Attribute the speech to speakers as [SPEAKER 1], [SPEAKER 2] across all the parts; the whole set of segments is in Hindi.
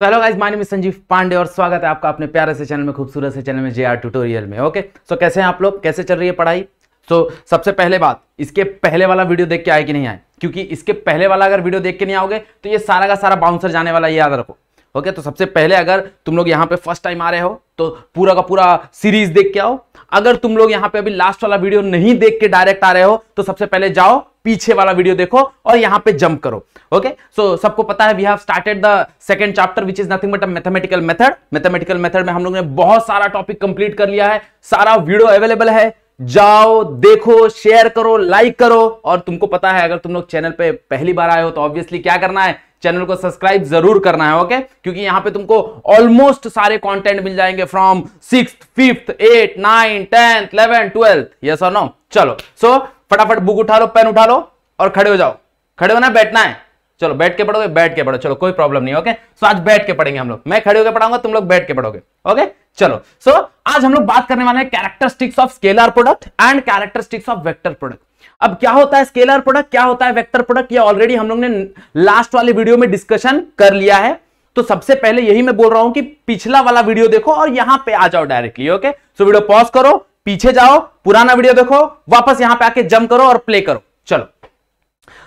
[SPEAKER 1] तो hello guys my name Sanjeev Pandey और स्वागत है आपका अपने प्यारे से चैनल में खूबसूरत से चैनल में जे ट्यूटोरियल में ओके सो so, कैसे हैं आप लोग कैसे चल रही है पढ़ाई सो so, सबसे पहले बात इसके पहले वाला वीडियो देख के आए कि नहीं आए क्योंकि इसके पहले वाला अगर वीडियो देख के नहीं आओगे तो ये सारा का सारा बाउंसर जाने वाला याद रखो ओके तो सबसे पहले अगर तुम लोग यहाँ पे फर्स्ट टाइम आ रहे हो तो पूरा का पूरा सीरीज देख के आओ अगर तुम लोग यहां पे अभी लास्ट वाला वीडियो नहीं देख के डायरेक्ट आ रहे हो तो सबसे पहले जाओ पीछे वाला वीडियो देखो और यहां पे जंप करो ओके सो so, सबको पता है we have started the second chapter which is nothing but a mathematical method mathematical method में हम लोग ने बहुत सारा टॉपिक कंप्लीट कर लिया है सारा वीडियो अवेलेबल है जाओ देखो शेयर करो लाइक करो और तुमको पता है अगर तुम लोग चैनल पे पहली बार आए हो तो ऑब्वियसली क्या करना है चैनल को सब्सक्राइब जरूर करना है ओके क्योंकि यहां पे तुमको ऑलमोस्ट सारे कंटेंट मिल जाएंगे from six fifth eight nine tenth eleven twelfth yes और नो चलो सो so, फटाफट बुक उठा लो पेन उठा लो और खड़े हो जाओ खड़े होना बैठना है चलो बैठ के पढ़ोगे बैठ के पढ़ो चलो कोई प्रॉब्लम नहीं ओके सो आज बैठ के पढ़ेंगे हम लोग मैं खड़े होकर पढ़ाऊंगा तुम लोग बैठ के पढ़ोगे ओके चलो सो आज हम लोग बात करने वाले हैं characteristics of scalar product and characteristics of vector product अब क्या होता है स्केलर प्रोडक्ट क्या होता है वेक्टर प्रोडक्ट ये ऑलरेडी हम लोग ने लास्ट वाले वीडियो में डिस्कशन कर लिया है तो सबसे पहले यही मैं बोल रहा हूं कि पिछला वाला वीडियो देखो और यहां पे आ जाओ directly okay so video pause करो पीछे जाओ पुराना वीडियो देखो वापस यहां पे आके जम करो और प्ले करो चलो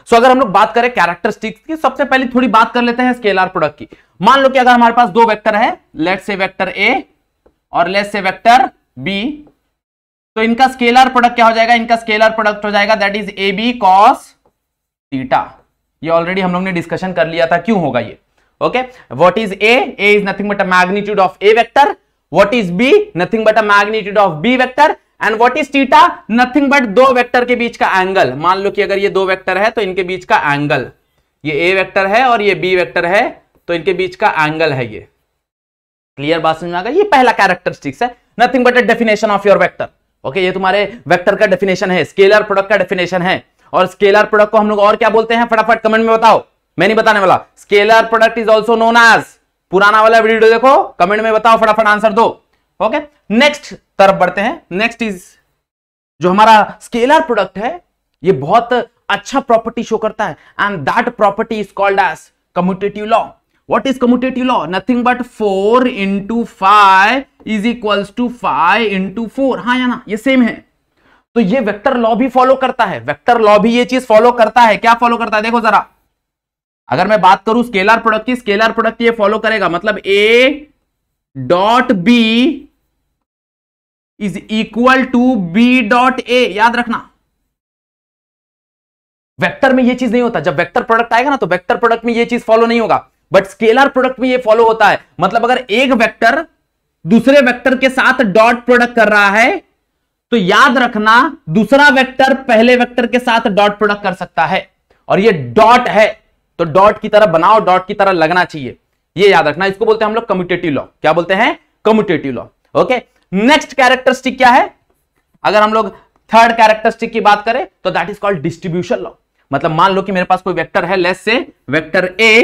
[SPEAKER 1] सो अगर हम लोग बात करें कैरेक्टरिस्टिक्स की सबसे पहले थोड़ी बात कर लेते हैं स्केलर प्रोडक्ट की मान लो कि अगर हमारे पास दो वेक्टर है लेट से वेक्टर ए और लेट से वेक्टर बी तो इनका स्केलर प्रोडक्ट क्या हो जाएगा इनका स्केलर प्रोडक्ट हो जाएगा that is A B cos theta ये ऑलरेडी हम लोग ने डिस्कशन कर लिया था क्यों होगा ये okay what is A A is nothing but a magnitude of A vector what is B nothing but a magnitude of B vector and what is theta nothing but दो वेक्टर के बीच का एंगल मान लो कि अगर ये दो वेक्टर है तो इनके बीच का एंगल ये ए वेक्टर है और ये बी वेक्टर है तो इनके बीच का एंगल है ये क्लियर बात समझ में आ गई ये पहला कैरेक्टरिस्टिक्स है nothing but a definition of your vector okay ये तुम्हारे वेक्टर का डेफिनेशन है स्केलर प्रोडक्ट का डेफिनेशन है और स्केलर प्रोडक्ट को हम लोग और क्या बोलते हैं फटाफट कमेंट में बताओ मैं नहीं बताने वाला scalar product is also known as पुराना वाला वीडियो देखो कमेंट में बताओ फटाफट आंसर दो ओके नेक्स्ट तरफ बढ़ते हैं नेक्स्ट इज जो हमारा स्केलर प्रोडक्ट है ये बहुत अच्छा प्रॉपर्टी शो करता है and that property is called as commutative law what is commutative law nothing but four into five is equals to five into four हाँ या ना ये सेम है तो ये वेक्टर लॉ भी फॉलो करता है वेक्टर लॉ भी ये चीज फॉलो करता है क्या फॉलो करता है देखो जरा अगर मैं बात करूं स्केलर प्रोडक्ट की स्केलर प्रोडक्ट ये फॉलो करेगा मतलब A dot B is equal to B dot A याद रखना वेक्टर में ये चीज नहीं होता जब वेक्टर प्रोडक्ट आएगा ना तो वेक्टर प्रोडक्ट में ये चीज फॉलो नहीं होगा बट स्केलर प्रोडक्ट में ये फॉलो होता है मतलब अगर एक वेक्टर दूसरे वेक्टर के साथ डॉट प्रोडक्ट कर रहा है तो याद रखना दूसरा वेक्टर पहले वेक्टर के साथ डॉट प्रोडक्ट कर सकता है और ये डॉट है तो डॉट की तरह बनाओ डॉट की तरह लगना चाहिए ये याद रखना इसको बोलते हैं हम लोग कम्यूटेटिव लॉ क्या बोलते हैं commutative law okay next characteristic क्या है अगर हम लोग थर्ड कैरेक्टरिस्टिक की बात करें तो that is called distribution law मतलब मान लो कि मेरे पास कोई वेक्टर है let's say vector A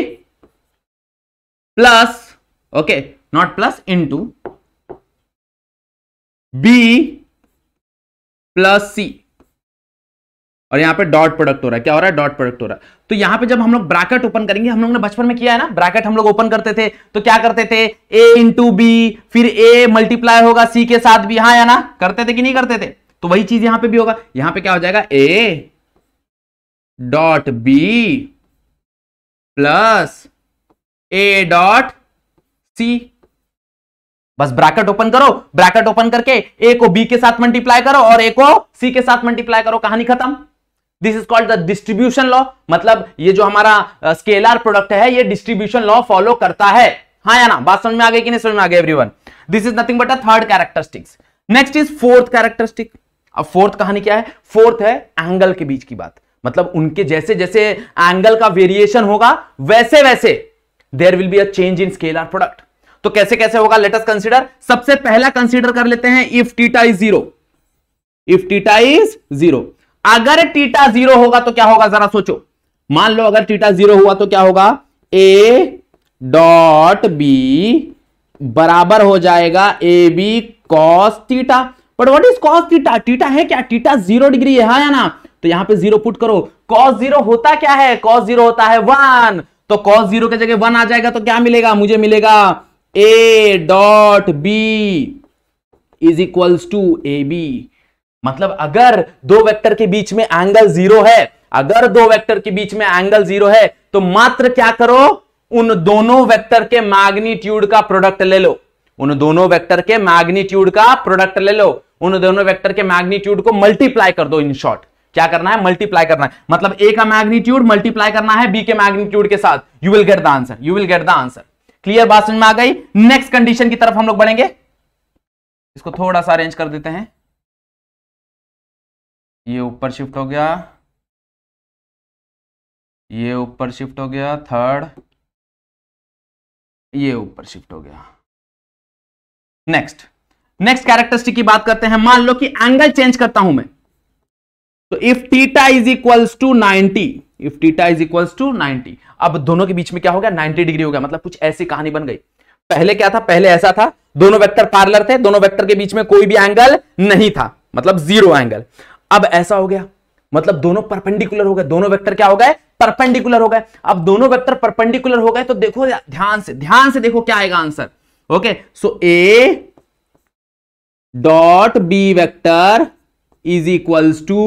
[SPEAKER 2] plus okay not plus into B plus C
[SPEAKER 1] और यहाँ पे डॉट प्रोडक्ट हो रहा है क्या हो रहा है डॉट प्रोडक्ट हो रहा है तो यहाँ पे जब हम लोग ब्रैकेट ओपन करेंगे हम लोग ने बचपन में किया है ना ब्रैकेट हम लोग ओपन करते थे तो क्या करते थे ए इंटू बी फिर ए मल्टीप्लाई होगा सी के साथ भी हाँ या ना करते थे कि नहीं करते थे तो वही चीज यहां पे भी होगा यहां पे क्या हो जाएगा A
[SPEAKER 2] dot B plus A dot C बस ब्रैकेट ओपन करो
[SPEAKER 1] ब्रैकेट ओपन करके ए को बी के साथ मल्टीप्लाई करो और ए को सी के साथ मल्टीप्लाई करो कहानी खत्म this is called the distribution law मतलब ये जो हमारा स्केलर प्रोडक्ट है ये डिस्ट्रीब्यूशन लॉ फॉलो करता है हाँ या ना बात समझ में आ गई कि नहीं समझ में आ गई everyone this is nothing but a third characteristics next is fourth characteristic अब फोर्थ कहानी क्या है फोर्थ है एंगल के बीच की बात मतलब उनके जैसे जैसे एंगल का वेरिएशन होगा वैसे वैसे there will be a change in scalar product तो कैसे कैसे होगा लेटेस्ट कंसिडर सबसे पहला कंसिडर कर लेते हैं if theta is zero if theta is zero अगर टीटा जीरो होगा तो क्या होगा जरा सोचो मान लो अगर टीटा जीरो हुआ तो क्या होगा ए डॉट बी बराबर हो जाएगा A B cos theta but what is cos theta theta है क्या टीटा जीरो डिग्री है हाँ या ना तो यहां पे जीरो पुट करो कॉस जीरो होता क्या है कॉस जीरो होता है वन तो कॉस जीरो की जगह वन आ जाएगा तो क्या मिलेगा मुझे मिलेगा A dot B is equals to A B मतलब अगर दो वेक्टर के बीच में एंगल जीरो है अगर दो वेक्टर के बीच में एंगल जीरो है तो मात्र क्या करो उन दोनों वेक्टर के मैग्नीट्यूड का प्रोडक्ट ले लो उन दोनों वेक्टर के मैग्नीट्यूड का प्रोडक्ट ले लो उन दोनों वेक्टर के मैग्नीट्यूड को मल्टीप्लाई कर दो इन शॉर्ट क्या करना है मल्टीप्लाई करना है मतलब ए का मैग्नीट्यूड मल्टीप्लाई करना है बी के मैग्नीट्यूड के साथ you will get the answer you will get the answer clear बात समझ में आ गई नेक्स्ट कंडीशन की तरफ हम लोग बढ़ेंगे
[SPEAKER 2] इसको थोड़ा सा अरेंज कर देते हैं ये ऊपर शिफ्ट हो गया ये ऊपर शिफ्ट हो गया थर्ड ये ऊपर शिफ्ट हो गया नेक्स्ट नेक्स्ट कैरेक्टरिस्टिक की बात करते हैं मान लो कि एंगल चेंज करता हूं मैं तो if theta
[SPEAKER 1] is equals to 90 if theta is equals to 90 अब दोनों के बीच में क्या हो गया 90 डिग्री हो गया मतलब कुछ ऐसी कहानी बन गई पहले क्या था पहले ऐसा था दोनों वेक्टर पार्लर थे दोनों वेक्टर के बीच में कोई भी एंगल नहीं था मतलब जीरो एंगल अब ऐसा हो गया मतलब दोनों परपेंडिकुलर हो गए दोनों वेक्टर क्या हो गए परपेंडिकुलर हो गए अब दोनों वेक्टर परपेंडिकुलर हो गए तो देखो ध्यान से ध्यान से देखो क्या आएगा answer okay so A dot B vector is equals to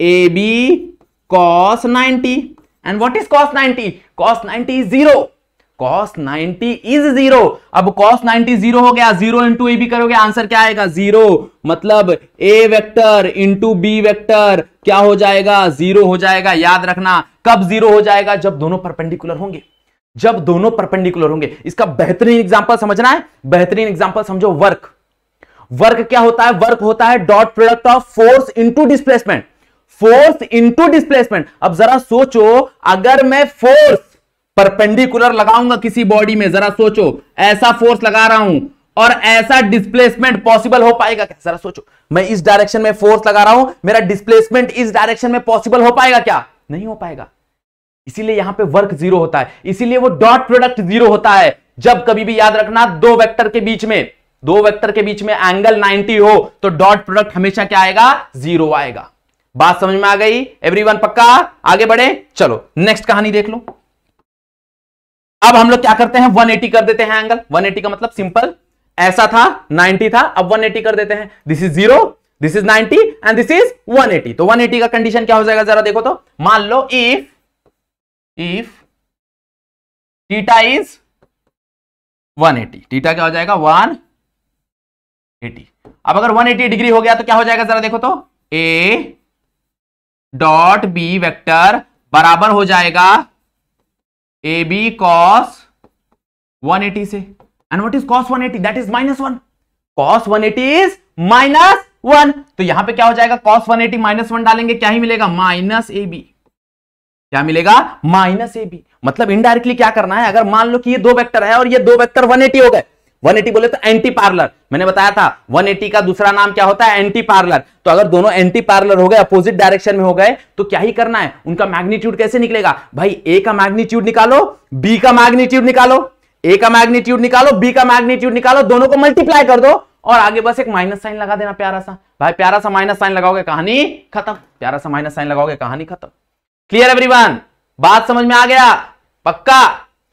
[SPEAKER 1] A B cos 90 and what is cos 90 cos 90 is zero cos 90 is zero अब कॉस 90 जीरो हो गया जीरो इंटू ए भी करोगे आंसर क्या आएगा जीरो मतलब A vector into B vector क्या हो जाएगा जीरो हो जाएगा याद रखना कब जीरो हो जाएगा जब दोनों परपेंडिकुलर होंगे जब दोनों परपेंडिकुलर होंगे इसका बेहतरीन एग्जाम्पल समझना है बेहतरीन एग्जाम्पल समझो वर्क वर्क क्या होता है वर्क होता है dot product of force into displacement force into displacement अब जरा सोचो अगर मैं फोर्स परपेंडिकुलर लगाऊंगा किसी बॉडी में जरा सोचो ऐसा फोर्स लगा रहा हूं और ऐसा डिस्प्लेसमेंट पॉसिबल हो पाएगा क्या जरा सोचो मैं इस डायरेक्शन में फोर्स लगा रहा हूं मेरा डिस्प्लेसमेंट इस डायरेक्शन में पॉसिबल हो पाएगा क्या नहीं हो पाएगा इसीलिए यहां पे वर्क जीरो होता है इसीलिए वो डॉट प्रोडक्ट जीरो होता है जब कभी भी याद रखना दो वेक्टर के बीच में दो वेक्टर के बीच में एंगल 90 हो तो डॉट प्रोडक्ट हमेशा क्या आएगा जीरो आएगा बात समझ में आ गई एवरीवन पक्का आगे बढ़े चलो नेक्स्ट कहानी देख लो अब हम लोग क्या करते हैं 180 कर देते हैं एंगल 180 का मतलब सिंपल ऐसा था 90 था अब 180 कर देते हैं this is zero this is 90 and this is 180 तो 180 का कंडीशन क्या हो जाएगा
[SPEAKER 2] जरा देखो तो मान लो if if theta is 180 theta क्या हो जाएगा
[SPEAKER 1] 180 अब अगर 180 डिग्री हो गया तो क्या हो जाएगा जरा देखो तो ए डॉट बी वेक्टर बराबर हो जाएगा A B cos one eighty से and what is cos one eighty that is minus one cos one eighty is minus one तो यहां पे क्या हो जाएगा cos one eighty minus one डालेंगे क्या ही मिलेगा माइनस ए बी क्या मिलेगा माइनस ए बी मतलब इनडायरेक्टली क्या करना है अगर मान लो कि ये दो वेक्टर है और ये दो वेक्टर 180 हो गए एटी बोले तो एंटी पार्लर मैंने बताया था एटी का दूसरा नाम क्या होता है एंटी पार्लर तो अगर दोनों एंटी पार्लर हो गए अपोजिट डायरेक्शन में हो गए तो क्या ही करना है उनका मैग्नीट्यूड कैसे निकलेगा भाई ए का मैग्नीट्यूड निकालो बी का मैग्नीट्यूड निकालो ए का मैग्नीट्यूड निकालो बी का मैग्नीट्यूड निकालो दोनों को मल्टीप्लाई कर दो और आगे बस एक माइनस साइन लगा देना प्यारा सा भाई प्यारा सा माइनस साइन लगाओगे कहानी खत्म प्यारा सा माइनस साइन लगाओगे कहानी खत्म क्लियर एवरीवन बात समझ में आ गया पक्का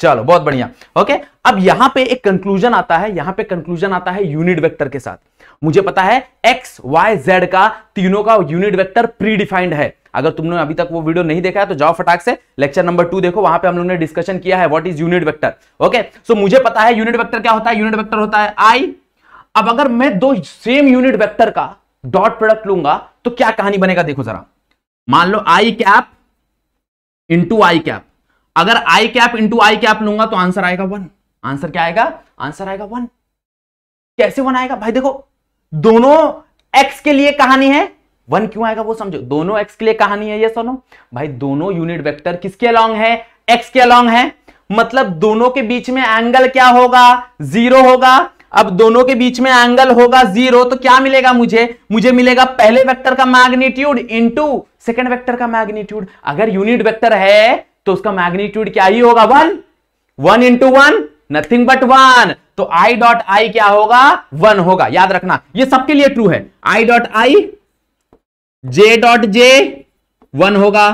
[SPEAKER 1] चलो बहुत बढ़िया ओके अब यहां पे एक कंक्लूजन आता है यहां पे कंक्लूजन आता है यूनिट वेक्टर के साथ मुझे पता है एक्स वाई जेड का तीनों का यूनिट वेक्टर प्रीडिफाइंड है अगर तुमने अभी तक वो वीडियो नहीं देखा है तो जाओ फटाक से लेक्चर नंबर टू देखो वहां पे हम लोगों ने डिस्कशन किया है what is unit vector okay so मुझे पता है यूनिट वेक्टर क्या होता है यूनिट वेक्टर होता है आई अब अगर मैं दो सेम यूनिट वेक्टर का डॉट प्रोडक्ट लूंगा तो क्या कहानी बनेगा देखो जरा मान लो I cap into I cap अगर I cap into I cap लूंगा तो आंसर आएगा वन आंसर क्या आएगा आंसर आएगा वन कैसे वन आएगा भाई देखो दोनों एक्स के लिए कहानी है वन क्यों आएगा वो समझो दोनों एक्स के लिए कहानी है ये सुनो भाई दोनों यूनिट वेक्टर किसके अलॉन्ग है एक्स के अलॉन्ग है मतलब दोनों के बीच में एंगल क्या होगा जीरो होगा अब दोनों के बीच में एंगल होगा जीरो तो क्या मिलेगा मुझे मुझे मिलेगा पहले वेक्टर का मैग्नीट्यूड इनटू सेकंड वेक्टर का मैग्नीट्यूड अगर यूनिट वेक्टर है तो उसका मैग्नीट्यूड क्या ही होगा one one into one nothing but one तो आई डॉट आई क्या होगा वन होगा याद रखना ये सबके लिए ट्रू है I dot I J dot J one होगा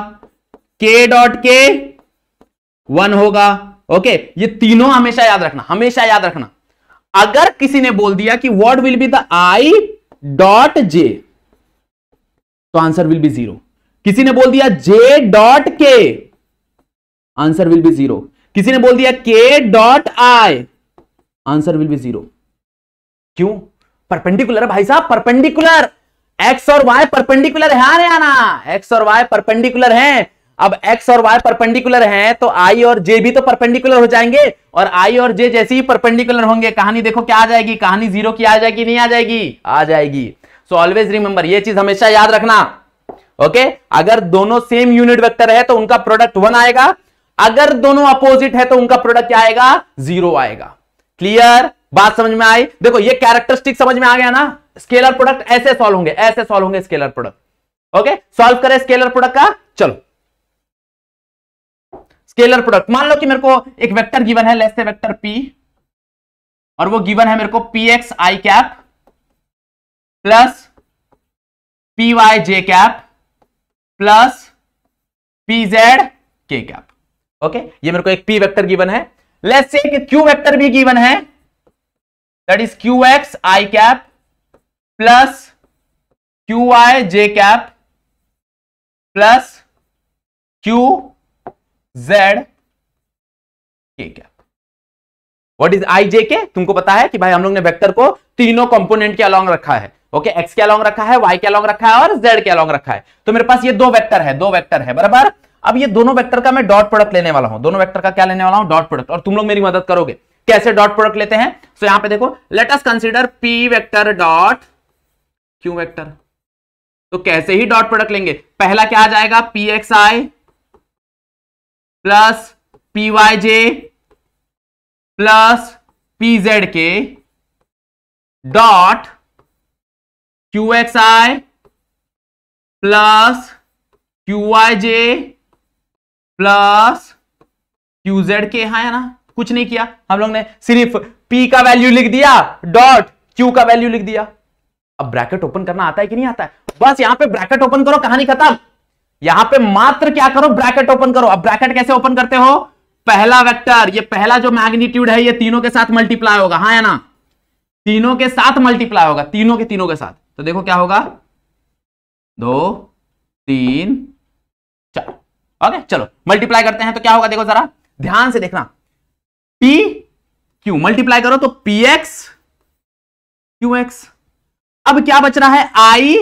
[SPEAKER 1] के डॉट के वन होगा ओके ये तीनों हमेशा याद रखना हमेशा याद रखना अगर किसी ने बोल दिया कि what will be the I dot J तो आंसर विल बी जीरो किसी ने बोल दिया J dot K answer will be zero किसी ने बोल दिया K dot I answer will be zero क्यों परपेंडिकुलर भाई साहब परपेंडिकुलर एक्स और वाई परपेंडिकुलर है आने आना एक्स और वाई परपेंडिकुलर हैं अब एक्स और वाई परपेंडिकुलर हैं तो आई और जे भी तो परपेंडिकुलर हो जाएंगे और आई और जे जैसे ही परपेंडिकुलर होंगे कहानी देखो क्या आ जाएगी कहानी जीरो की आ जाएगी नहीं आ जाएगी आ जाएगी सो ऑलवेज रिमेंबर ये चीज हमेशा याद रखना ओके okay? अगर दोनों सेम यूनिट वेक्टर है तो उनका प्रोडक्ट वन आएगा अगर दोनों अपोजिट है तो उनका प्रोडक्ट क्या आएगा जीरो आएगा क्लियर बात समझ में आई देखो ये कैरेक्टरिस्टिक समझ में आ गया ना स्केलर प्रोडक्ट ऐसे सॉल्व होंगे ऐसे सॉल्व होंगे स्केलर प्रोडक्ट ओके सॉल्व करें स्केलर प्रोडक्ट का चलो स्केलर प्रोडक्ट मान लो कि मेरे को एक वेक्टर गिवन
[SPEAKER 2] है लेस से वेक्टर पी और वो गिवन है मेरे को P X I cap plus P Y J cap plus P Z K cap
[SPEAKER 1] okay ये मेरे को एक पी वेक्टर गिवन है लेट्स से कि क्यू वेक्टर भी गिवन है that is Q X I cap
[SPEAKER 2] plus Q I J cap plus Q Z K cap
[SPEAKER 1] what is I J K तुमको पता है कि भाई हम लोग ने वेक्टर को तीनों कंपोनेंट के अलोंग रखा है ओके एक्स के अलोंग रखा है वाई के अलोंग रखा है और जेड के अलोंग रखा है तो मेरे पास ये दो वेक्टर है दो वेक्टर है बराबर अब ये दोनों वेक्टर का मैं डॉट प्रोडक्ट लेने वाला हूं दोनों वेक्टर का क्या लेने वाला हूं डॉट प्रोडक्ट और तुम लोग मेरी मदद करोगे कैसे डॉट प्रोडक्ट लेते हैं सो so, यहां पे देखो let us consider P vector dot Q vector तो कैसे ही डॉट प्रोडक्ट लेंगे पहला क्या आ जाएगा
[SPEAKER 2] P X I plus P Y J plus P Z K dot Q X I plus Q
[SPEAKER 1] Y J plus Q Z K यहां है ना कुछ नहीं किया हम लोग ने सिर्फ पी का वैल्यू लिख दिया डॉट क्यू का वैल्यू लिख दिया अब ब्रैकेट ओपन करना आता है कि नहीं आता है बस यहां पे ब्रैकेट ओपन करो कहानी खत्म यहां पे मात्र क्या करो ब्रैकेट ओपन करो अब ब्रैकेट कैसे ओपन करते हो पहला वेक्टर ये पहला जो मैग्नीट्यूड है ये तीनों के साथ मल्टीप्लाई होगा हाँ या ना तीनों के साथ मल्टीप्लाई होगा तीनों के तीनों के साथ तो देखो क्या होगा दो तीन ओके चलो मल्टीप्लाई करते हैं तो क्या होगा देखो जरा ध्यान से देखना पी क्यू मल्टीप्लाई करो तो पी एक्स क्यू एक्स अब क्या बच रहा है आई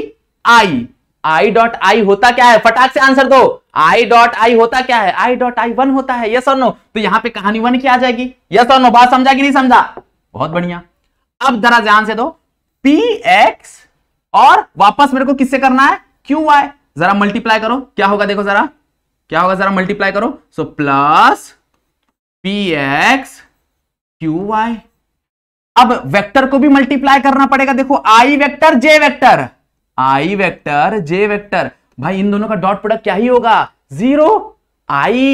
[SPEAKER 1] आई आई डॉट आई होता क्या है फटाक से आंसर दो आई डॉट आई होता क्या है आई डॉट आई वन होता है यस और नो तो यहां पे कहानी वन की आ जाएगी यस और नो बात समझा कि नहीं समझा बहुत बढ़िया अब जरा ध्यान से दो पी एक्स और वापस मेरे को किससे करना है क्यू वाई जरा मल्टीप्लाई करो क्या होगा देखो जरा क्या होगा जरा मल्टीप्लाई करो so plus P X Q Y अब वेक्टर को भी मल्टीप्लाई करना पड़ेगा देखो I vector J vector I vector J vector भाई इन दोनों का डॉट प्रोडक्ट क्या ही होगा जीरो आई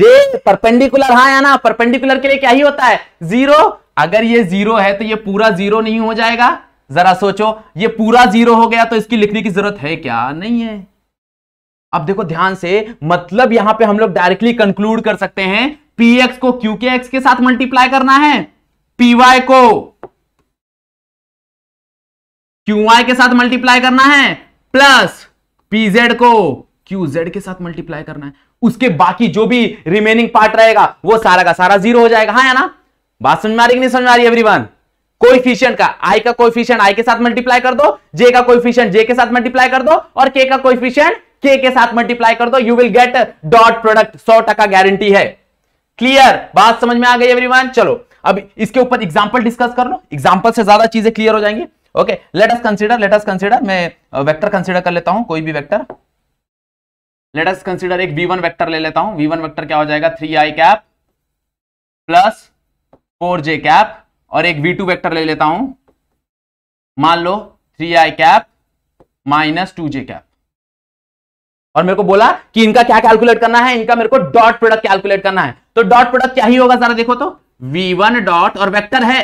[SPEAKER 1] जे परपेंडिकुलर हाँ या ना परपेंडिकुलर के लिए क्या ही होता है जीरो अगर ये जीरो है तो ये पूरा जीरो नहीं हो जाएगा जरा सोचो ये पूरा जीरो हो गया तो इसकी लिखने की जरूरत है क्या नहीं है अब देखो ध्यान से मतलब यहां पे हम लोग डायरेक्टली कंक्लूड कर सकते हैं पीएक्स को क्यू के एक्स के साथ मल्टीप्लाई करना है पी वाई को क्यू के साथ मल्टीप्लाई करना है प्लस पी जेड को क्यू जेड के साथ मल्टीप्लाई करना है उसके बाकी जो भी रिमेनिंग पार्ट रहेगा वो सारा का सारा जीरो हो जाएगा हाँ या ना बात समझ में आ रही नहीं समझ में आ रही एवरीवन कोइफिशियंट का आई का कोइफिशियंट आई के साथ मल्टीप्लाई कर दो जे का कोइफिशियंट जे के साथ मल्टीप्लाई कर दो और के का कोइफिशियंट के के साथ मल्टीप्लाई कर दो you will get dot product सौ टका गारंटी है क्लियर बात समझ में आ गई एवरीवन चलो अब इसके ऊपर एग्जांपल डिस्कस कर लो एग्जांपल से ज्यादा चीजें क्लियर हो जाएंगी okay let us consider let us consider मैं वेक्टर कंसीडर कर लेता हूं कोई भी वेक्टर लेट अस कंसीडर एक वन वेक्टर ले लेता हूं वन वेक्टर क्या हो जाएगा I cap plus J cap और एक टू वेक्टर ले लेता हूं मान लो I cap minus two cap और मेरे को बोला कि इनका क्या कैलकुलेट करना है इनका मेरे को डॉट प्रोडक्ट कैलकुलेट करना है तो डॉट प्रोडक्ट क्या ही होगा जरा देखो तो v1 डॉट और वेक्टर है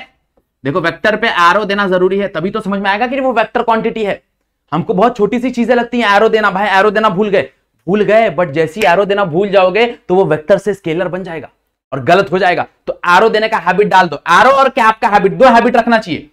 [SPEAKER 1] देखो वेक्टर पे एरो देना जरूरी है तभी तो समझ में आएगा कि वो वेक्टर क्वांटिटी है हमको बहुत छोटी सी चीजें लगती है एरो देना भाई एरो देना भूल गए भूल गए बट जैसी एरो देना भूल जाओगे तो वो वेक्टर से स्केलर बन जाएगा और गलत हो जाएगा तो एरो देने का हैबिट डाल दो एरो और कैप का हैबिट दो हैबिट रखना चाहिए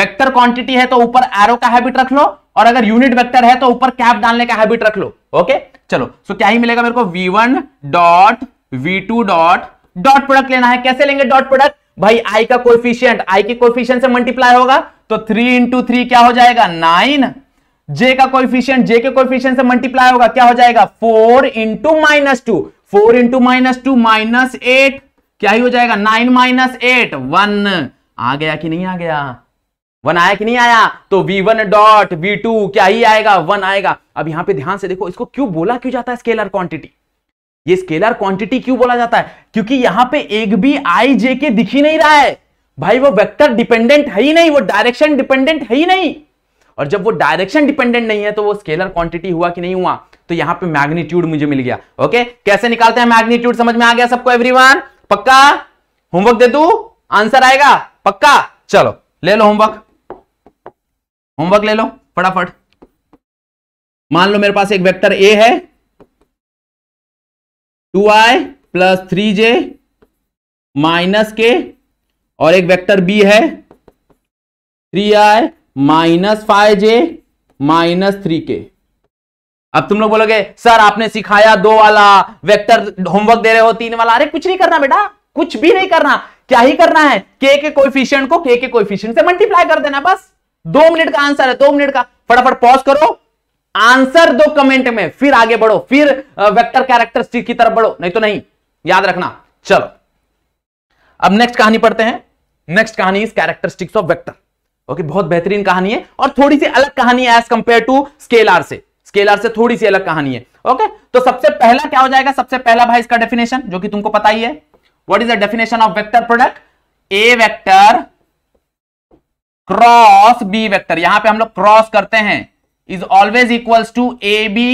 [SPEAKER 1] वेक्टर क्वांटिटी है तो ऊपर एरो का हैबिट रख लो और अगर यूनिट वेक्टर है तो ऊपर कैप डालने का हैबिट रख लो ओके चलो सो क्या ही मिलेगा मेरे को V one dot V two dot dot product लेना है कैसे लेंगे डॉट प्रोडक्ट भाई आई का कोफिशियंट आई के कोफिशियंट से मल्टीप्लाई होगा तो थ्री इंटू थ्री क्या हो जाएगा नाइन जे का कोफिशियंट जे के कोफिशियंट से मल्टीप्लाई होगा क्या हो जाएगा four into minus two four into minus two minus eight क्या ही हो जाएगा नाइन माइनस एट वन आ गया कि नहीं आ गया वन आया कि नहीं आया तो V one dot V two क्या ही आएगा वन आएगा अब यहां पे ध्यान से देखो इसको क्यों बोला क्यों जाता है स्केलर क्वांटिटी ये स्केलर क्वांटिटी क्यों बोला जाता है क्योंकि यहां पे एक भी आई जे के दिखी नहीं रहा है भाई वो वेक्टर डिपेंडेंट है ही नहीं वो डायरेक्शन डिपेंडेंट है ही नहीं और जब वो डायरेक्शन डिपेंडेंट नहीं है तो वो स्केलर क्वांटिटी हुआ कि नहीं हुआ तो यहां पे मैग्नीट्यूड मुझे मिल गया ओके कैसे निकालते हैं मैग्नीट्यूड समझ में आ गया सबको एवरीवन पक्का होमवर्क दे दू आंसर आएगा पक्का चलो ले लो होमवर्क
[SPEAKER 2] होमवर्क ले लो फटाफट मान लो मेरे पास एक वेक्टर ए है two I plus three J minus K और एक वेक्टर बी है three I minus
[SPEAKER 1] five J minus three K अब तुम लोग बोलोगे सर आपने सिखाया दो वाला वेक्टर होमवर्क दे रहे हो तीन वाला अरे कुछ नहीं करना बेटा कुछ भी नहीं करना क्या ही करना है के के कोएफिशिएंट को के के कोएफिशिएंट से मल्टीप्लाई कर देना बस दो मिनट का आंसर है दो मिनट का फटाफट पॉज करो आंसर दो कमेंट में फिर आगे बढ़ो फिर वेक्टर कैरेक्टर की तरफ बढ़ो नहीं तो नहीं याद रखना चलो अब नेक्स्ट कहानी पढ़ते हैं नेक्स्ट कहानी is characteristics of vector okay बहुत बेहतरीन कहानी है और थोड़ी सी अलग कहानी है एज कंपेयर टू स्केलार से आर से थोड़ी सी अलग कहानी है ओके तो सबसे पहला क्या हो जाएगा सबसे पहला भाई इसका डेफिनेशन जो कि तुमको पता ही है what is the definition of vector product A vector cross B vector यहां पे हम लोग क्रॉस करते हैं is always equals to A B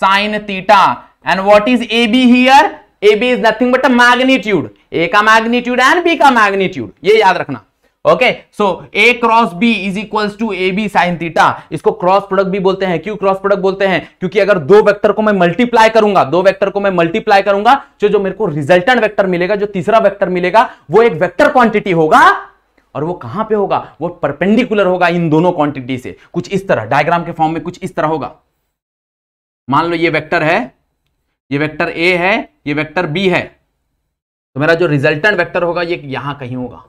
[SPEAKER 1] sine theta and what is A B here A B is nothing but a magnitude A का मैग्नीट्यूड एंड बी का मैग्नीट्यूड ये याद रखना okay so A cross B is equals to A B sine theta इसको क्रॉस प्रोडक्ट भी बोलते हैं क्यों क्रॉस प्रोडक्ट बोलते हैं क्योंकि अगर दो वेक्टर को मैं मल्टीप्लाई करूंगा दो वेक्टर को मैं मल्टीप्लाई करूंगा तो जो मेरे को रिजल्टेंट वेक्टर मिलेगा जो तीसरा वेक्टर मिलेगा वो एक वेक्टर क्वांटिटी होगा और वो कहां पे होगा वो परपेंडिकुलर होगा इन दोनों क्वांटिटी से कुछ इस तरह डायग्राम के फॉर्म में कुछ इस तरह होगा मान लो ये वेक्टर है ये वेक्टर ए है ये वेक्टर बी है तो मेरा जो रिजल्टेंट वेक्टर होगा ये यहां कहीं होगा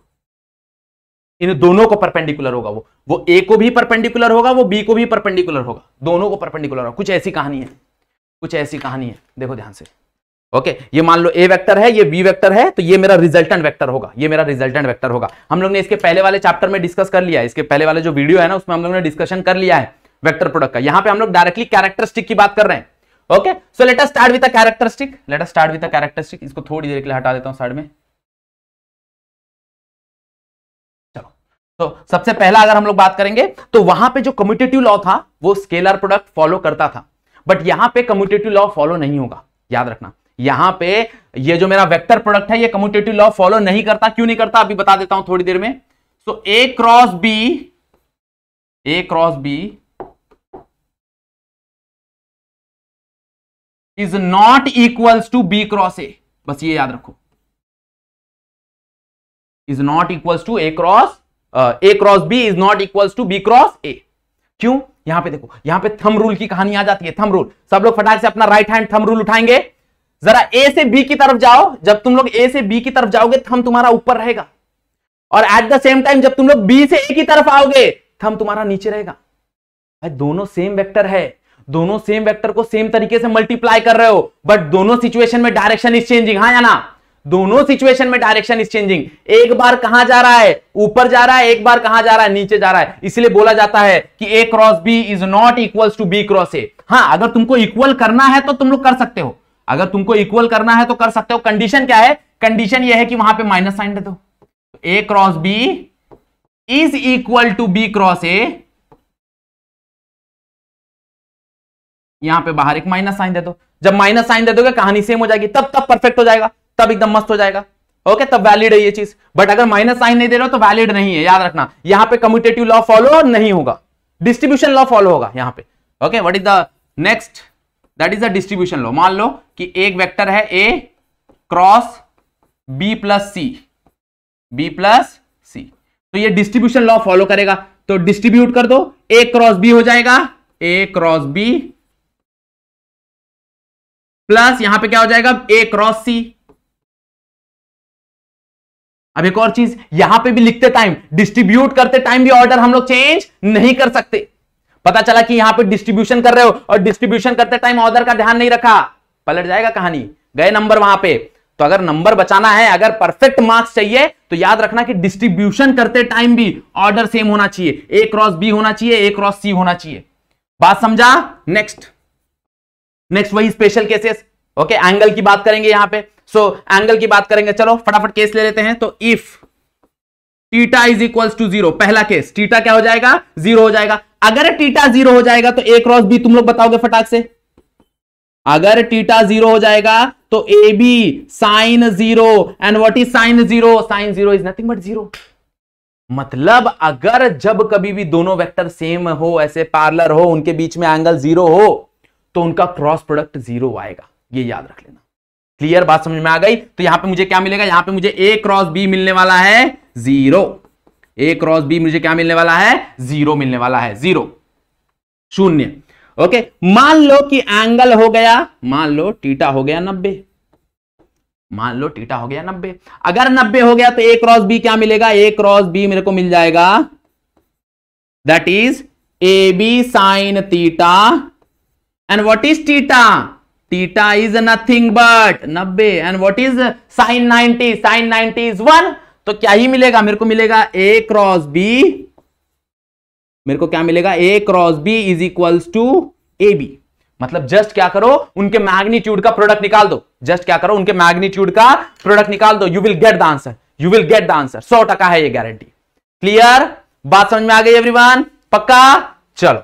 [SPEAKER 1] इन दोनों को परपेंडिकुलर होगा वो वो ए को भी परपेंडिकुलर होगा वो बी को भी परपेंडिकुलर होगा दोनों को परपेंडिकुलर होगा कुछ ऐसी कहानी है कुछ ऐसी कहानी है देखो ध्यान से ओके okay, ये मान लो ए वेक्टर है ये बी वेक्टर है तो ये मेरा रिजल्टेंट वेक्टर होगा ये मेरा रिजल्टेंट वेक्टर होगा हम लोग ने इसके पहले वाले चैप्टर में डिस्कस कर लिया है इसके पहले वाले जो वीडियो है ना उसमें हम लोग ने डिस्कशन कर लिया है वेक्टर प्रोडक्ट का यहाँ पे हम लोग डायरेक्टली कैरेक्टरिस्टिक की बात कर रहे हैं okay so let us start with a characteristic let us start with a characteristic इसको थोड़ी देर के लिए हटा देता हूँ साइड में तो सबसे पहला अगर हम लोग बात करेंगे तो वहां पे जो कम्यूटेटिव लॉ था वो स्केलर प्रोडक्ट फॉलो करता था बट यहां पे कम्यूटेटिव लॉ फॉलो नहीं होगा याद रखना यहां पे ये जो मेरा वेक्टर प्रोडक्ट है ये कम्यूटेटिव लॉ फॉलो नहीं करता
[SPEAKER 2] क्यों नहीं करता अभी बता देता हूं थोड़ी देर में so A cross B A cross B is not equals to B cross A बस ये याद रखो
[SPEAKER 1] is not equals to A cross A cross B is not equals to B cross A क्यों यहां पे देखो यहां पे थम रूल की कहानी आ जाती है थम रूल सब लोग फटाक से अपना राइट हैंड थम रूल उठाएंगे जरा ए से बी की तरफ जाओ जब तुम लोग ए से बी की तरफ जाओगे थम तुम्हारा ऊपर रहेगा और एट द सेम टाइम जब तुम लोग बी से ए की तरफ आओगे थम तुम्हारा नीचे रहेगा भाई दोनों सेम वेक्टर है दोनों सेम वेक्टर को सेम तरीके से मल्टीप्लाई कर रहे हो बट दोनों सिचुएशन में डायरेक्शन इज चेंजिंग हाँ या ना दोनों सिचुएशन में डायरेक्शन इज चेंजिंग एक बार कहां जा रहा है ऊपर जा रहा है एक बार कहां जा रहा है नीचे जा रहा है इसलिए बोला जाता है कि A cross B is not equal to B cross A हाँ अगर तुमको इक्वल करना है तो तुम लोग कर सकते हो अगर तुमको इक्वल करना है तो कर सकते हो कंडीशन क्या है कंडीशन यह है कि वहां पे माइनस साइन दे
[SPEAKER 2] दो A cross B is equal to B cross A यहां पे बाहर एक माइनस साइन दे दो जब
[SPEAKER 1] माइनस साइन दे दोगे कहानी सेम हो जाएगी तब तब परफेक्ट हो जाएगा तब एकदम मस्त हो जाएगा ओके तब वैलिड है ये चीज बट अगर माइनस साइन नहीं दे रहे हो तो वैलिड नहीं है याद रखना यहां पे कम्यूटेटिव लॉ फॉलो नहीं होगा डिस्ट्रीब्यूशन लॉ फॉलो होगा यहां पे okay what is the next that is the distribution law मान लो कि एक वेक्टर है A cross B plus C B plus C तो ये डिस्ट्रीब्यूशन लॉ फॉलो करेगा तो डिस्ट्रीब्यूट कर दो
[SPEAKER 2] ए क्रॉस बी हो जाएगा ए क्रॉस बी प्लस यहां पे क्या हो जाएगा ए क्रॉस सी
[SPEAKER 1] अब एक और चीज यहां पे भी लिखते टाइम डिस्ट्रीब्यूट करते टाइम भी ऑर्डर हम लोग चेंज नहीं कर सकते पता चला कि यहां पे डिस्ट्रीब्यूशन कर रहे हो और डिस्ट्रीब्यूशन करते टाइम ऑर्डर का ध्यान नहीं रखा पलट जाएगा कहानी गए नंबर वहां पे तो अगर नंबर बचाना है अगर परफेक्ट मार्क्स चाहिए तो याद रखना कि डिस्ट्रीब्यूशन करते टाइम भी ऑर्डर सेम होना चाहिए ए क्रॉस बी होना चाहिए ए क्रॉस सी होना चाहिए बात समझा नेक्स्ट नेक्स्ट वही स्पेशल केसेस ओके एंगल की बात करेंगे यहां पे सो so, एंगल की बात करेंगे चलो फटाफट केस ले लेते हैं तो if theta is equals to zero पहला केस टीटा क्या हो जाएगा जीरो हो जाएगा अगर टीटा जीरो हो जाएगा तो ए क्रॉस बी तुम लोग बताओगे फटाक से अगर टीटा जीरो हो जाएगा तो A B sine zero and what is sine zero sine zero is nothing but zero मतलब अगर जब कभी भी दोनों वेक्टर सेम हो ऐसे पार्लर हो उनके बीच में एंगल जीरो हो तो उनका क्रॉस प्रोडक्ट जीरो आएगा ये याद रख लेना क्लियर बात समझ में आ गई तो यहां पे मुझे क्या मिलेगा यहां पे मुझे ए क्रॉस बी मिलने वाला है जीरो ए क्रॉस बी मुझे क्या मिलने वाला है जीरो मिलने वाला है जीरो शून्य ओके मान लो कि एंगल हो गया मान लो टीटा हो गया नब्बे मान लो टीटा हो गया नब्बे अगर नब्बे हो गया तो ए क्रॉस बी क्या मिलेगा ए क्रॉस बी मेरे को मिल जाएगा that is A B sine theta and what is theta theta is nothing but नब्बे and what is sine ninety sine ninety is one तो क्या ही मिलेगा मेरे को मिलेगा ए क्रॉस बी मेरे को क्या मिलेगा A cross B is equals to A B मतलब जस्ट क्या करो उनके मैग्नीट्यूड का प्रोडक्ट निकाल दो जस्ट क्या करो उनके मैग्नीट्यूड का प्रोडक्ट निकाल दो you will get the answer you will get the answer सौ टका है ये गारंटी क्लियर बात समझ में आ गई एवरीवन पक्का
[SPEAKER 2] चलो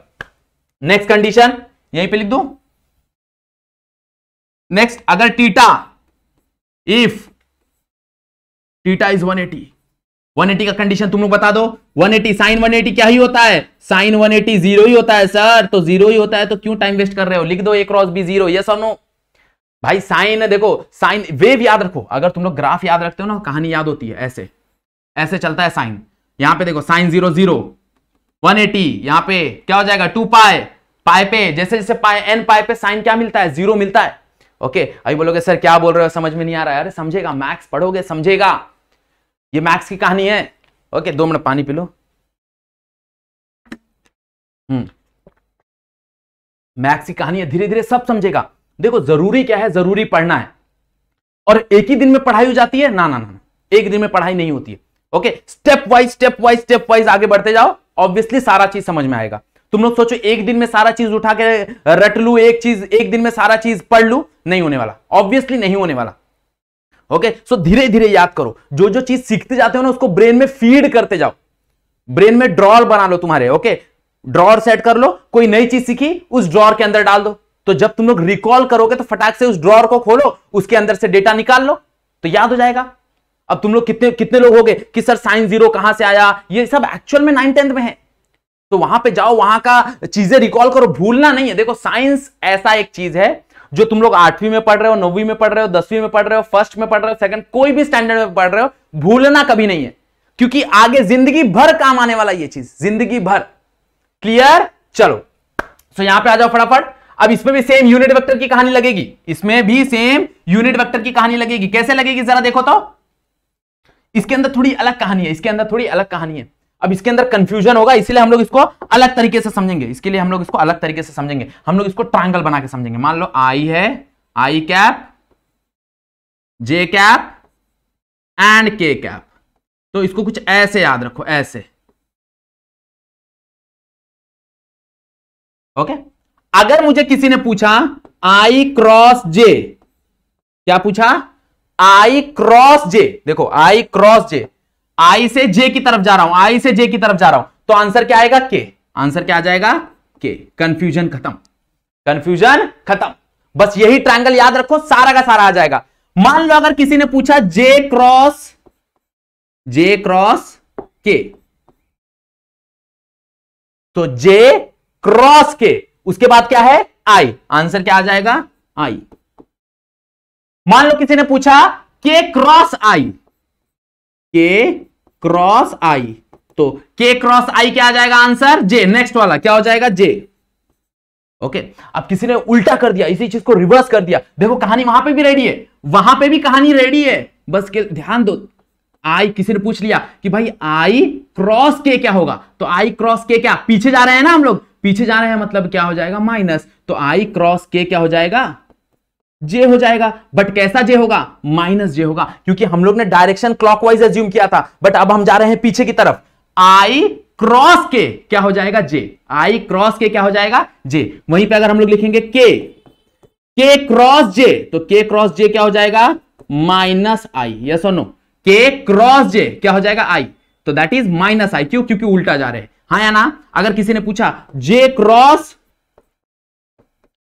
[SPEAKER 2] नेक्स्ट कंडीशन यहीं पे लिख दू नेक्स्ट अगर टीटा इफ टीटा इज
[SPEAKER 1] 180 180 का कंडीशन तुम लोग बता दो 180 साइन 180 क्या ही होता है साइन 180 जीरो ही होता है सर तो जीरो ही होता है तो क्यों टाइम वेस्ट कर रहे हो लिख दो A cross B zero yes और नो भाई साइन देखो साइन वेव याद रखो अगर तुम लोग ग्राफ याद रखते हो ना कहानी याद होती है ऐसे ऐसे चलता है साइन यहां पे देखो sine zero zero one eighty यहां पे क्या हो जाएगा टू पाए पाए पे जैसे जैसे पाए एन पाए पे साइन क्या मिलता है जीरो मिलता है ओके अभी बोलोगे सर क्या बोल रहे हो समझ में नहीं आ रहा है अरे समझेगा मैक्स पढ़ोगे समझेगा
[SPEAKER 2] ये मैक्स की कहानी है ओके दो मिनट पानी पी लो मैक्स हम्म। की कहानी है धीरे धीरे सब समझेगा देखो जरूरी
[SPEAKER 1] क्या है जरूरी पढ़ना है और एक ही दिन में पढ़ाई हो जाती है ना ना ना एक दिन में पढ़ाई नहीं होती है okay step wise step wise step wise आगे बढ़ते जाओ ऑब्वियसली सारा चीज समझ में आएगा तुम लोग सोचो एक दिन में सारा चीज उठा के रट लू एक चीज एक दिन में सारा चीज पढ़ लू नहीं होने वाला ऑब्वियसली नहीं होने वाला ओके सो धीरे धीरे याद करो जो जो चीज सीखते जाते हो ना उसको ब्रेन में फीड करते जाओ ब्रेन में ड्रॉर बना लो तुम्हारे ओके ड्रॉर सेट कर लो कोई नई चीज सीखी उस ड्रॉर के अंदर डाल दो तो जब तुम लोग रिकॉल करोगे तो फटाक से उस ड्रॉर को खोलो उसके अंदर से डेटा निकाल लो तो याद हो जाएगा अब तुम लोग कितने कितने लोग हो गए कि सर साइंस जीरो कहां से आया ये सब एक्चुअल में नाइन टेंथ में है तो वहां पे जाओ वहां का चीजें रिकॉल करो भूलना नहीं है देखो साइंस ऐसा एक चीज है जो तुम लोग आठवीं में पढ़ रहे हो नौवीं में पढ़ रहे हो दसवीं में पढ़ रहे हो फर्स्ट में पढ़ रहे हो सेकंड कोई भी स्टैंडर्ड में पढ़ रहे हो भूलना कभी नहीं है क्योंकि आगे जिंदगी भर काम आने वाला ये चीज जिंदगी भर क्लियर चलो सो यहां पर आ जाओ फटाफट अब इसमें भी सेम यूनिट वक्टर की कहानी लगेगी इसमें भी सेम यूनिट वक्टर की कहानी लगेगी कैसे लगेगी जरा देखो तो इसके अंदर थोड़ी अलग कहानी है इसके अंदर थोड़ी अलग कहानी है अब इसके अंदर कंफ्यूजन होगा इसलिए हम लोग इसको अलग तरीके से समझेंगे इसके लिए हम लोग इसको अलग तरीके से समझेंगे हम लोग इसको ट्रायंगल बना के समझेंगे मान लो आई है
[SPEAKER 2] I cap J cap and K cap तो इसको कुछ ऐसे याद रखो ऐसे ओके अगर मुझे किसी ने पूछा आई क्रॉस
[SPEAKER 1] जे क्या पूछा आई क्रॉस जे देखो आई क्रॉस जे आई से जे की तरफ जा रहा हूं आई से जे की तरफ जा रहा हूं तो आंसर क्या आएगा के आंसर क्या आ जाएगा के कंफ्यूजन खत्म कंफ्यूजन खत्म बस यही ट्रायंगल याद रखो सारा का सारा आ जाएगा मान लो अगर किसी ने पूछा जे क्रॉस जे क्रॉस के तो जे क्रॉस के उसके बाद क्या है आई आंसर क्या आ जाएगा आई मान लो किसी ने पूछा के क्रॉस आई के क्रॉस आई तो के क्रॉस आई क्या आ जाएगा आंसर जे नेक्स्ट वाला क्या हो जाएगा जे ओके अब किसी ने उल्टा कर दिया इसी चीज को रिवर्स कर दिया देखो कहानी वहां पे भी रेडी है वहां पे भी कहानी रेडी है बस के ध्यान दो आई किसी ने पूछ लिया कि भाई आई क्रॉस के क्या होगा तो आई क्रॉस के क्या पीछे जा रहे हैं ना हम लोग पीछे जा रहे हैं मतलब क्या हो जाएगा माइनस तो आई क्रॉस के क्या हो जाएगा जे हो जाएगा बट कैसा जे होगा माइनस जे होगा क्योंकि हम लोग ने डायरेक्शन क्लॉकवाइज एज्यूम किया था बट अब हम जा रहे हैं पीछे की तरफ आई क्रॉस के क्या हो जाएगा जे आई क्रॉस के क्या हो जाएगा जे वहीं पे अगर हम लोग लिखेंगे के के क्रॉस जे तो के क्रॉस जे क्या हो जाएगा माइनस आई ये और नो के क्रॉस जे क्या हो जाएगा आई तो दैट इज माइनस आई क्यों क्योंकि उल्टा जा रहे हैं हाँ या ना अगर किसी ने पूछा जे क्रॉस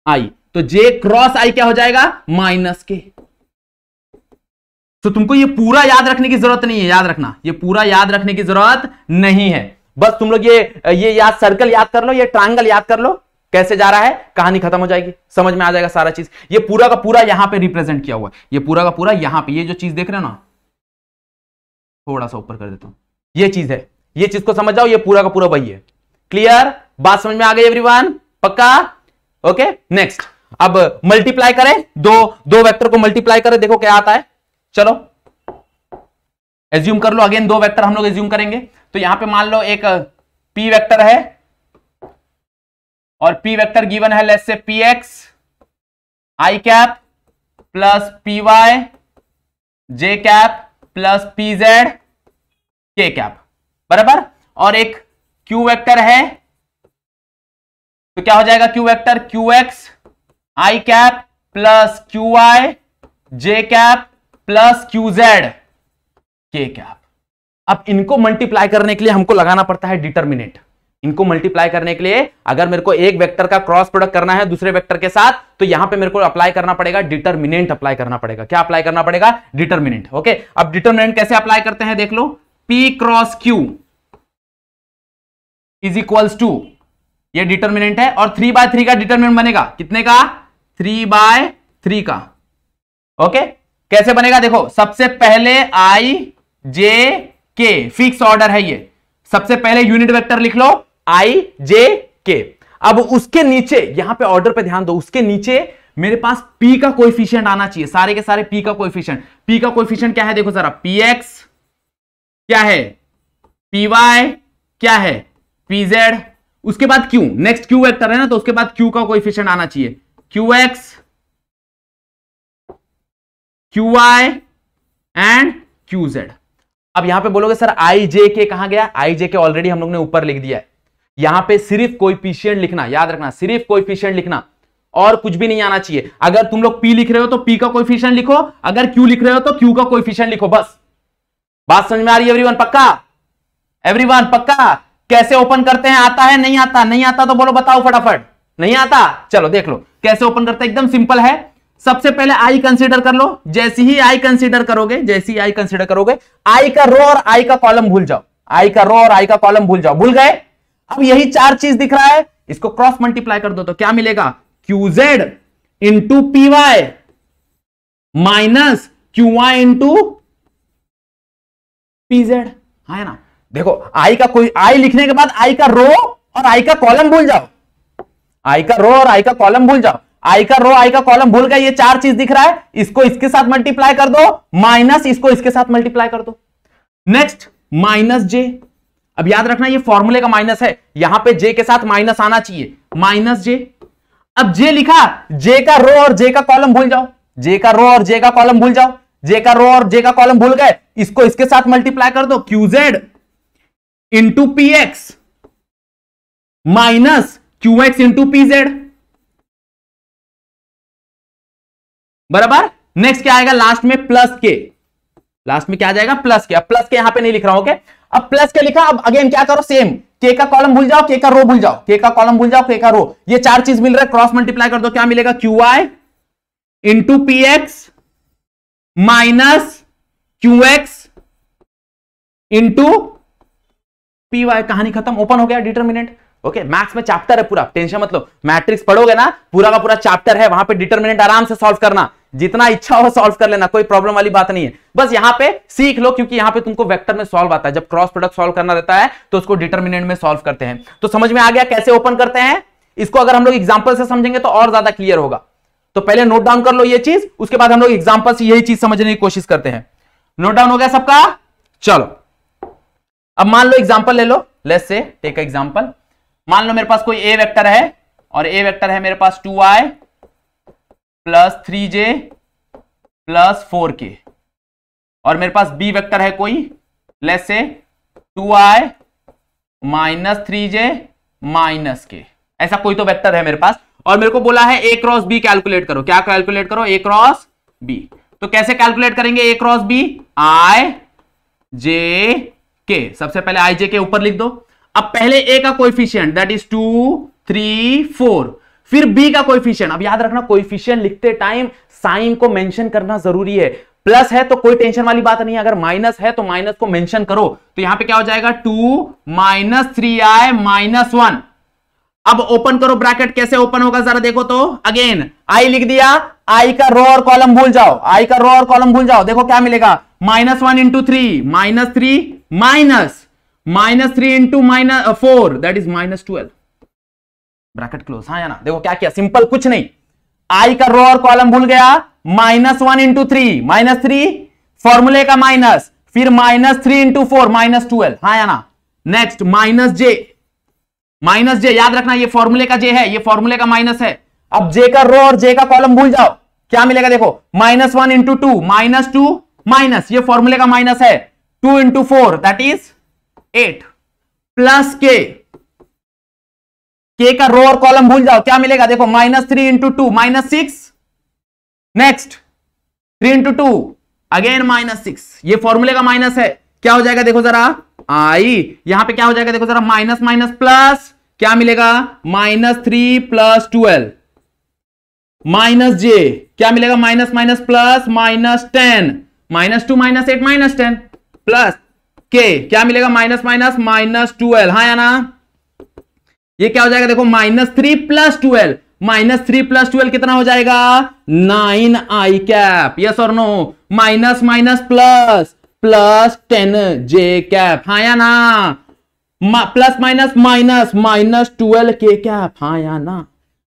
[SPEAKER 1] आई तो जे क्रॉस आई क्या हो जाएगा माइनस के तो तुमको ये पूरा याद रखने की जरूरत नहीं है याद रखना ये पूरा याद रखने की जरूरत नहीं है बस तुम लोग ये ये याद सर्कल याद कर लो ये ट्रायंगल याद कर लो कैसे जा रहा है कहानी खत्म हो जाएगी समझ में आ जाएगा सारा चीज ये पूरा का पूरा यहां पे रिप्रेजेंट किया हुआ है ये पूरा का पूरा यहां पे ये जो चीज देख रहे हो ना थोड़ा सा ऊपर कर देता हूं ये चीज है ये चीज को समझ जाओ ये पूरा का पूरा वही है क्लियर बात समझ में आ गई एवरीवन पक्का ओके नेक्स्ट अब मल्टीप्लाई करें दो दो वेक्टर को मल्टीप्लाई करें देखो क्या आता है चलो एज्यूम कर लो अगेन दो वेक्टर हम लोग एज्यूम करेंगे तो यहां पे मान लो एक पी वेक्टर है और पी वेक्टर गिवन है let's say P X I cap plus P Y J cap plus P Z K cap बराबर और एक क्यू वेक्टर है तो क्या हो जाएगा Q vector Q X I cap plus Q I J cap plus Q Z K cap अब इनको मल्टीप्लाई करने के लिए हमको लगाना पड़ता है डिटर्मिनेट इनको मल्टीप्लाई करने के लिए अगर मेरे को एक वेक्टर का क्रॉस प्रोडक्ट करना है दूसरे वेक्टर के साथ तो यहां पे मेरे को अप्लाई करना पड़ेगा डिटर्मिनेंट अप्लाई करना पड़ेगा क्या अप्लाई करना पड़ेगा डिटर्मिनेंट ओके अब डिटर्मिनेंट कैसे अप्लाई करते हैं देख लो P cross Q is equals to ये डिटर्मिनेंट है और थ्री बाय थ्री का डिटर्मिनेंट बनेगा कितने का थ्री बाय थ्री का ओके कैसे बनेगा देखो सबसे पहले आई जे के फिक्स ऑर्डर है ये सबसे पहले यूनिट वेक्टर लिख लो आई जे के अब उसके नीचे यहां पे ऑर्डर पे ध्यान दो उसके नीचे मेरे पास पी का कोएफिशिएंट आना चाहिए सारे के सारे पी का कोएफिशिएंट पी का कोएफिशिएंट क्या है देखो जरा पी एक्स क्या है पी वाई क्या है पी जेड उसके बाद क्यू नेक्स्ट क्यू वेक्टर है ना तो उसके बाद क्यू का कोएफिशिएंट आना चाहिए Q X Q I and Q Z अब यहां पे बोलोगे सर आई जे के कहा गया आई जे के ऑलरेडी हम लोग ने ऊपर लिख दिया है यहां पे सिर्फ कोई लिखना याद रखना सिर्फ कोई लिखना और कुछ भी नहीं आना चाहिए अगर तुम लोग P लिख रहे हो तो P का कोई लिखो अगर Q लिख रहे हो तो Q का कोई लिखो बस बात समझ में आ रही है एवरीवन पक्का एवरीवन पक्का कैसे ओपन करते हैं आता है नहीं आता नहीं आता तो बोलो बताओ फटाफट नहीं आता चलो देख लो कैसे ओपन करते हैं एकदम सिंपल है सबसे पहले आई कंसीडर कर लो जैसी ही आई कंसीडर करोगे जैसी ही आई कंसीडर करोगे आई का रो और आई का कॉलम भूल जाओ आई का रो और आई का कॉलम भूल जाओ भूल गए अब यही चार चीज दिख रहा है इसको क्रॉस मल्टीप्लाई कर दो तो क्या मिलेगा Q Z into P Y minus Q Y into P Z है ना देखो आई का कोई आई लिखने के बाद आई का रो और आई का कॉलम भूल जाओ आई का रो और आई का कॉलम भूल जाओ आई का रो आई का कॉलम भूल गया ये चार चीज दिख रहा है इसको इसके साथ मल्टीप्लाई कर दो माइनस इसको इसके साथ मल्टीप्लाई कर दो नेक्स्ट माइनस जे अब याद रखना ये फॉर्मूले का माइनस है यहां पे जे के साथ माइनस आना चाहिए माइनस जे अब जे लिखा जे का रो और जे का कॉलम भूल जाओ जे का रो और जे का कॉलम भूल जाओ जे का रो और जे का कॉलम भूल गए इसको इसके साथ मल्टीप्लाई
[SPEAKER 2] कर दो Q Z into P X minus Q X into P Z बराबर नेक्स्ट क्या आएगा लास्ट में प्लस के लास्ट में क्या आ जाएगा प्लस के अब प्लस
[SPEAKER 1] के यहां पे नहीं लिख रहा हूं अब प्लस के लिखा अब अगेन क्या करो सेम के का कॉलम भूल जाओ के का रो भूल जाओ के का कॉलम भूल जाओ के का रो ये चार चीज मिल रहा है क्रॉस मल्टीप्लाई कर दो क्या मिलेगा Q I into P X minus Q X into P Y कहानी खत्म ओपन हो गया डिटर्मिनेंट ओके मैथ्स में चैप्टर है पूरा टेंशन मतलब मैट्रिक्स पढ़ोगे ना पूरा का पूरा चैप्टर है वहां पे डिटरमिनेंट आराम से सॉल्व करना जितना इच्छा हो सॉल्व कर लेना कोई प्रॉब्लम वाली बात नहीं है बस यहाँ पे सीख लो क्योंकि यहाँ पे तुमको वेक्टर में सॉल्व आता है जब क्रॉस प्रोडक्ट सोल्व करना रहता है तो उसको डिटर्मिनेंट में सोल्व करते हैं तो समझ में आ गया कैसे ओपन करते हैं इसको अगर हम लोग एग्जाम्पल से समझेंगे तो और ज्यादा क्लियर होगा तो पहले नोट डाउन कर लो ये चीज उसके बाद हम लोग एग्जाम्पल से यही चीज समझने की कोशिश करते हैं नोट डाउन हो गया सबका चलो अब मान लो एग्जाम्पल ले लो लेट से टेक एग्जाम्पल मान लो मेरे पास कोई ए वेक्टर है और ए वेक्टर है मेरे पास two I plus three J plus four के और मेरे पास बी वेक्टर है कोई let's say two I minus three J minus K ऐसा कोई तो वेक्टर है मेरे पास और मेरे को बोला है ए क्रॉस बी कैलकुलेट करो क्या कैलकुलेट करो ए क्रॉस बी तो कैसे कैलकुलेट करेंगे ए क्रॉस बी आई जे के सबसे पहले आई जे के ऊपर लिख दो अब पहले ए का coefficient that is two three four फिर बी का कोइफिशियंट अब याद रखना कोइफिशियंट लिखते टाइम साइन को मेंशन करना जरूरी है प्लस है तो कोई टेंशन वाली बात नहीं अगर माइनस है तो माइनस को मेंशन करो तो यहां पे क्या हो जाएगा two minus three I minus one अब ओपन करो ब्रैकेट कैसे ओपन होगा जरा देखो तो अगेन आई लिख दिया आई का रो और कॉलम भूल जाओ आई का रो और कॉलम भूल जाओ देखो क्या मिलेगा minus one into three minus three minus minus three into minus four that is minus twelve bracket close हाँ ना देखो क्या किया सिंपल कुछ नहीं आई का रो और कॉलम भूल गया minus one into three minus three फॉर्मूले का माइनस फिर minus three into four minus twelve हाँ या ना next minus J minus J याद रखना ये फॉर्मूले का जे है ये फॉर्मूले का माइनस है अब जे का रो और जे का कॉलम भूल जाओ क्या मिलेगा देखो minus one into two minus two minus ये फॉर्मूले का माइनस है two into four that is eight plus K K का रो और कॉलम भूल जाओ क्या मिलेगा देखो minus three into two minus six next three into two again minus six ये फॉर्मूले का माइनस है क्या हो जाएगा देखो जरा आई यहां पे क्या हो जाएगा देखो जरा माइनस माइनस प्लस क्या मिलेगा minus three plus twelve minus J क्या मिलेगा minus minus plus minus ten minus two minus eight minus ten plus K क्या मिलेगा माइनस माइनस माइनस ट्वेल्व हाँ या ना ये क्या हो जाएगा देखो minus three plus twelve minus three plus twelve कितना हो जाएगा नाइन आई कैप यस और no minus minus plus plus ten J cap हाँ या ना plus minus minus minus twelve K cap हाँ या ना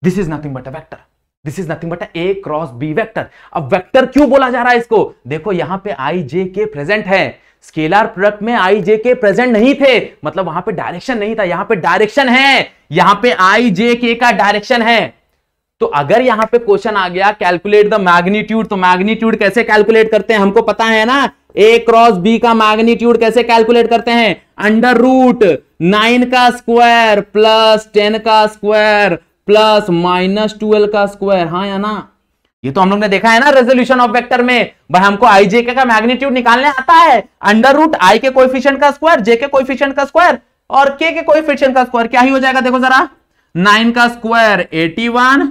[SPEAKER 1] this is nothing but a vector this is nothing but A cross B vector अब वेक्टर क्यों बोला जा रहा है इसको देखो यहां पे आई जे के प्रेजेंट है स्केलर प्रोडक्ट में आई जे के प्रेजेंट नहीं थे मतलब वहां पे डायरेक्शन नहीं था यहां पे डायरेक्शन है यहां पे आई जे के का डायरेक्शन है तो अगर यहां पे क्वेश्चन आ गया कैलकुलेट द मैग्नीट्यूड तो मैग्नीट्यूड कैसे कैलकुलेट करते हैं हमको पता है ना ए क्रॉस बी का मैग्नीट्यूड कैसे कैलकुलेट करते हैं अंडर रूट नाइन का स्क्वायर प्लस टेन का स्क्वायर प्लस माइनस ट्वेल्व का स्क्वायर हाँ या ना ये तो हम लोग ने देखा है ना रेजोल्यूशन ऑफ वेक्टर में भाई हमको आई जेके का मैग्नीट्यूड निकालने आता है अंडर रूट आई के कोएफिशिएंट का स्क्वायर जे के कोएफिशिएंट का स्क्वायर और के के कोएफिशिएंट का स्क्वायर क्या ही हो जाएगा देखो जरा नाइन का square eighty one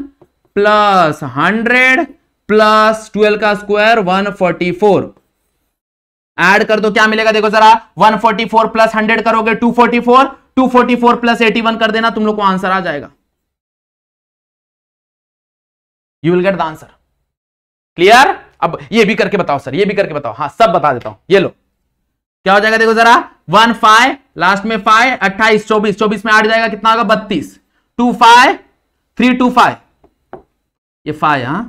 [SPEAKER 1] plus hundred plus twelve का square one forty four add कर दो क्या मिलेगा देखो जरा one forty four plus hundred करोगे two two forty four forty four plus eighty one कर देना तुम लोग को आंसर
[SPEAKER 2] आ जाएगा you will get the answer clear अब ये भी करके बताओ सर ये भी करके बताओ हाँ सब बता देता हूं ये लो क्या हो
[SPEAKER 1] जाएगा देखो जरा वन फाइव लास्ट में फाइव अट्ठाईस चौबीस चौबीस में आठ जाएगा कितना होगा बत्तीस
[SPEAKER 2] two five three two five ये फाइव हाँ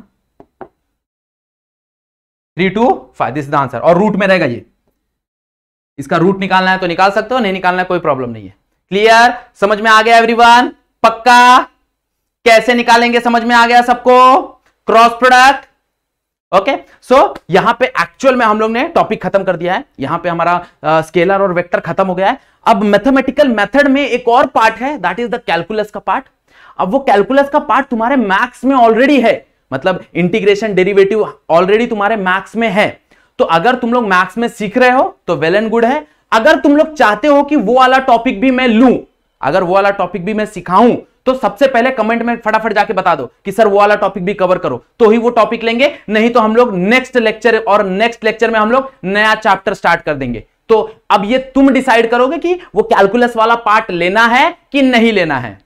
[SPEAKER 2] three two five this the answer और रूट में रहेगा ये
[SPEAKER 1] इसका रूट निकालना है तो निकाल सकते हो नहीं निकालना कोई प्रॉब्लम नहीं है क्लियर समझ में आ गया एवरीवन पक्का कैसे निकालेंगे समझ में आ गया सबको cross product okay so so, यहां पे एक्चुअल में हम लोग ने टॉपिक खत्म कर दिया है यहां पे हमारा स्केलर uh, और वेक्टर खत्म हो गया है अब मैथमेटिकल मेथड में एक और पार्ट है दैट इज द कैलकुलस का पार्ट अब वो कैलकुलस का पार्ट तुम्हारे मैथ्स में ऑलरेडी है मतलब इंटीग्रेशन डेरिवेटिव ऑलरेडी तुम्हारे मैथ्स में है तो अगर तुम लोग मैथ्स में सीख रहे हो तो वेल एंड गुड है अगर तुम लोग चाहते हो कि वो वाला टॉपिक भी मैं लू अगर वो वाला टॉपिक भी मैं सिखाऊं तो सबसे पहले कमेंट में फटाफट जाके बता दो कि सर वो वाला टॉपिक भी कवर करो तो ही वो टॉपिक लेंगे नहीं तो हम लोग नेक्स्ट लेक्चर और नेक्स्ट लेक्चर में हम लोग नया चैप्टर स्टार्ट कर देंगे तो अब ये तुम डिसाइड करोगे कि वो कैलकुलस वाला पार्ट लेना है कि नहीं लेना है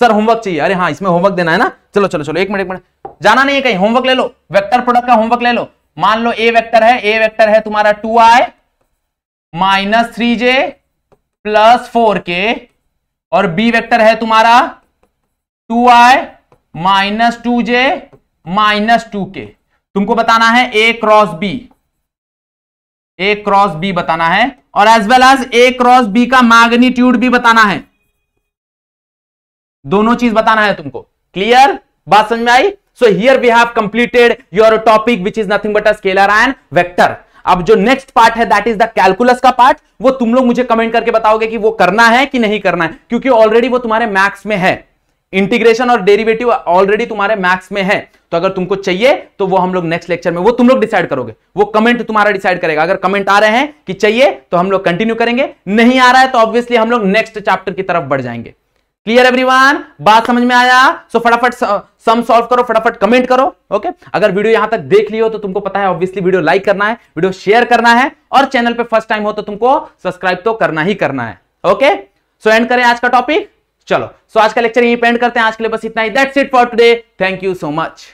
[SPEAKER 1] सर होमवर्क चाहिए अरे हाँ इसमें होमवर्क देना है ना चलो चलो चलो एक मिनट एक मिनट जाना नहीं है कहीं होमवर्क ले लो वेक्टर प्रोडक्ट का होमवर्क ले लो मान लो ए वेक्टर है ए वेक्टर है तुम्हारा टू आई माइनस थ्री जे प्लस फोर के और बी वेक्टर है तुम्हारा टू आई minus two j minus two k तुमको बताना है A cross B A cross B बताना है और as well as A cross B का मैग्नीट्यूड भी बताना है दोनों चीज बताना है तुमको क्लियर बात समझ में आई so here we have completed your topic which is nothing but a scalar and vector अब जो नेक्स्ट पार्ट है दैट इज द कैलकुलस का पार्ट वो तुम लोग मुझे कमेंट करके बताओगे कि वो करना है कि नहीं करना है क्योंकि ऑलरेडी वो तुम्हारे मैथ्स में है इंटीग्रेशन और डेरिवेटिव ऑलरेडी तुम्हारे मैथ्स में है तो अगर तुमको चाहिए तो वो हम लोग नेक्स्ट लेक्चर में वो तुम लोग डिसाइड करोगे वो कमेंट तुम्हारा डिसाइड करेगा अगर कमेंट आ रहे हैं कि चाहिए तो हम लोग कंटिन्यू करेंगे नहीं आ रहा है तो ऑब्वियसली हम लोग नेक्स्ट चैप्टर की तरफ बढ़ जाएंगे क्लियर एवरीवन बात समझ में आया सो so, फटाफट सम सॉल्व करो फटाफट कमेंट करो ओके okay? अगर वीडियो यहां तक देख लियो तो तुमको पता है ऑब्वियसली वीडियो लाइक करना है वीडियो शेयर करना है और चैनल पे फर्स्ट टाइम हो तो तुमको सब्सक्राइब तो करना ही करना है ओके सो एंड करें आज का टॉपिक चलो सो so आज का लेक्चर यहीं पेंड करते हैं आज के लिए बस इतना ही that's it for today thank you so much